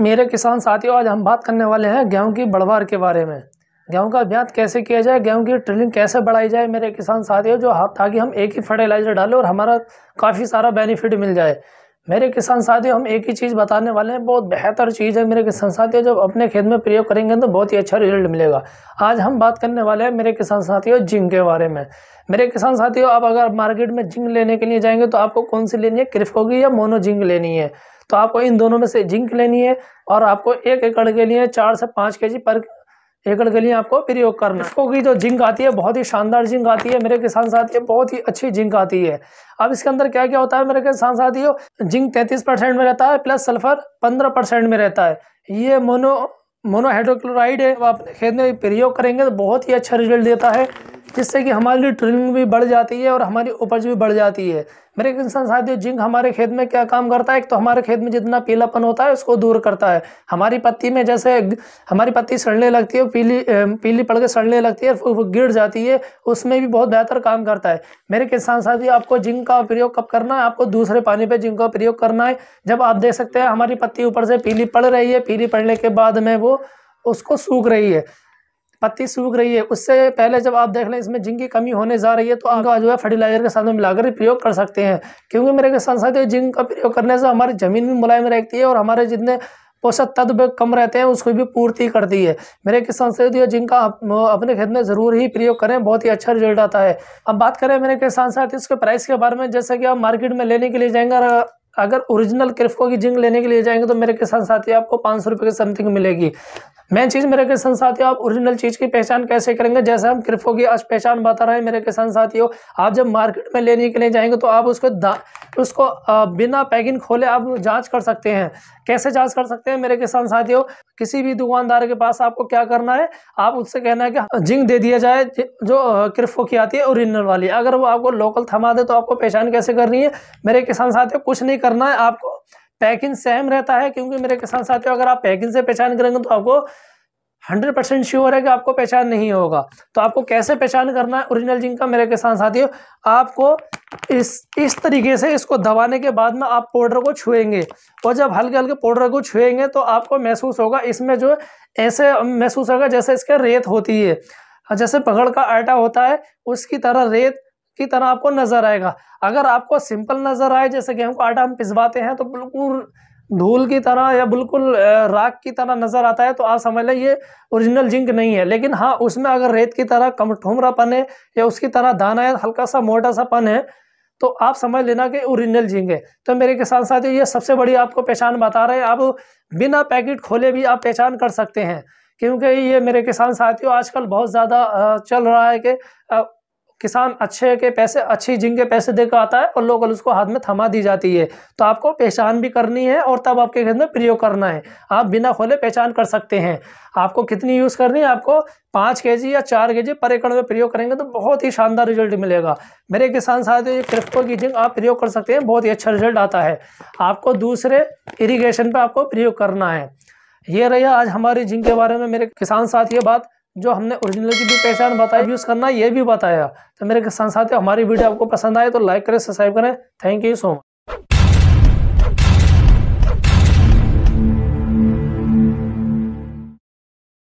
मेरे किसान साथियों आज हम बात करने वाले हैं गेहूं की बढ़वार के बारे में गेहूं का अभ्यास कैसे किया जाए गेहूं की ट्रिलिंग कैसे बढ़ाई जाए मेरे किसान साथियों जो ताकि हम एक ही फर्टिलाइज़र डालें और हमारा काफ़ी सारा बेनिफिट मिल जाए मेरे किसान साथियों हम एक ही चीज़ बताने वाले हैं बहुत बेहतर चीज़ है मेरे किसान साथियों जब अपने खेत में प्रयोग करेंगे तो बहुत ही अच्छा रिजल्ट मिलेगा आज हम बात करने वाले हैं मेरे किसान साथियों जिंक के बारे में मेरे किसान साथियों आप अगर मार्केट में जिंक लेने के लिए जाएंगे तो आपको कौन सी लेनी है क्रिफोगी या मोनो जिंक लेनी है तो आपको इन दोनों में से जिंक लेनी है और आपको एक एकड़ के लिए चार से पाँच के पर एकड़ के लिए आपको प्रयोग करना हाँ। इसको की जो जिंक आती है बहुत ही शानदार जिंक आती है मेरे किसान साथी बहुत ही अच्छी जिंक आती है अब इसके अंदर क्या क्या होता है मेरे किसान साथियों जिंक तैंतीस परसेंट में रहता है प्लस सल्फर पंद्रह परसेंट में रहता है ये मोनो मोनोहाइड्रोक्लोराइड है आप खेत में प्रयोग करेंगे तो बहुत ही अच्छा रिजल्ट देता है जिससे कि हमारी ट्रेनिंग भी बढ़ जाती है और हमारी उपज भी बढ़ जाती है मेरे किसान साथियों जिंक हमारे खेत में क्या काम करता है एक तो हमारे खेत में जितना पीलापन होता है उसको दूर करता है हमारी पत्ती में जैसे हमारी पत्ती सड़ने लगती है पीली पीली पड़ के सड़ने लगती है वो गिर जाती है उसमें भी बहुत बेहतर काम करता है मेरे किसान साथियों आपको जिंक का प्रयोग कब करना है आपको दूसरे पानी पर जिंक का प्रयोग करना है जब आप देख सकते हैं हमारी पत्ती ऊपर से पीली पड़ रही है पीली पड़ने के बाद में वो उसको सूख रही है पत्ती सूख रही है उससे पहले जब आप देख लें इसमें जिंक की कमी होने जा रही है तो आपका जो है फर्टिलाइजर के साथ में मिलाकर प्रयोग कर सकते हैं क्योंकि मेरे के साथ जिंक का प्रयोग करने से हमारी ज़मीन भी मुलायम रहती है और हमारे जितने पोषक तत्व कम रहते हैं उसको भी पूर्ति करती है मेरे किसान साथियों जिनका अपने खेत में ज़रूर ही प्रयोग करें बहुत ही अच्छा रिजल्ट आता है अब बात करें मेरे किसान साथी उसके प्राइस के बारे में जैसे कि आप मार्केट में लेने के लिए जाएंगे और अगर ओरिजिनल क्रिफ्को की जिंक लेने के लिए जाएंगे तो मेरे किसान साथी आपको पाँच सौ रुपये के समथिंग मिलेगी मेन चीज़ मेरे किसान साथियों आप ओरिजिनल चीज़ की पहचान कैसे करेंगे जैसे हम क्रिफो की आज पहचान बता रहे हैं मेरे किसान साथियों आप जब मार्केट में लेने के लिए जाएंगे तो आप उसको उसको बिना पैकिंग खोले आप जांच कर सकते हैं कैसे जांच कर सकते हैं मेरे किसान साथियों किसी भी दुकानदार के पास आपको क्या करना है आप उससे कहना है कि हाँ, जिंक दे दिया जाए जो क्रिफो की आती है ओरिजिनल वाली अगर वो आपको लोकल थमा दे तो आपको पहचान कैसे करनी है मेरे किसान साथियों कुछ नहीं करना है आपको पैकिंग सेम रहता है क्योंकि मेरे किसान साथियों अगर आप पैकिंग से पहचान करेंगे तो आपको हंड्रेड परसेंट श्योर है कि आपको पहचान नहीं होगा तो आपको कैसे पहचान करना है ओरिजिनल जिंक का मेरे किसान साथियों आपको इस इस तरीके से इसको दबाने के बाद में आप पाउडर को छुएंगे और जब हल्के हल्के पाउडर को छुएंगे तो आपको महसूस होगा इसमें जो ऐसे महसूस होगा जैसे इसके रेत होती है जैसे पगड़ का आटा होता है उसकी तरह रेत की तरह आपको नज़र आएगा अगर आपको सिंपल नज़र आए जैसे गेहूं का आटा हम पिसवाते हैं तो बिल्कुल धूल की तरह या बिल्कुल राख की तरह नज़र आता है तो आप समझ लें ये ओरिजिनल जिंक नहीं है लेकिन हाँ उसमें अगर रेत की तरह कम ठुमरापन है या उसकी तरह दाना है हल्का सा मोटा सा पन है तो आप समझ लेना कि ओरिजिनल जिंक है तो मेरे किसान साथियों ये सबसे बड़ी आपको पहचान बता रहे हैं आप बिना पैकेट खोले भी आप पहचान कर सकते हैं क्योंकि ये मेरे किसान साथियों आजकल बहुत ज़्यादा चल रहा है कि किसान अच्छे के पैसे अच्छी जिंग के पैसे देकर आता है और लोकल उसको हाथ में थमा दी जाती है तो आपको पहचान भी करनी है और तब आपके खेत में प्रयोग करना है आप बिना खोले पहचान कर सकते हैं आपको कितनी यूज़ करनी है आपको पाँच के जी या चार के जी पर एकड़ में प्रयोग करेंगे तो बहुत ही शानदार रिजल्ट मिलेगा मेरे किसान साथियों क्रिप्टो की जिंक आप प्रयोग कर सकते हैं बहुत ही अच्छा रिजल्ट आता है आपको दूसरे इरीगेशन पर आपको प्रयोग करना है ये रही आज हमारी जिंक के बारे में मेरे किसान साथ ये बात जो हमने ओरिजिनल की भी पहचान बताया यूज़ करना ये भी बताया तो मेरे किसान साथियों हमारी वीडियो आपको पसंद आए तो लाइक करें सब्सक्राइब करें थैंक यू सो मच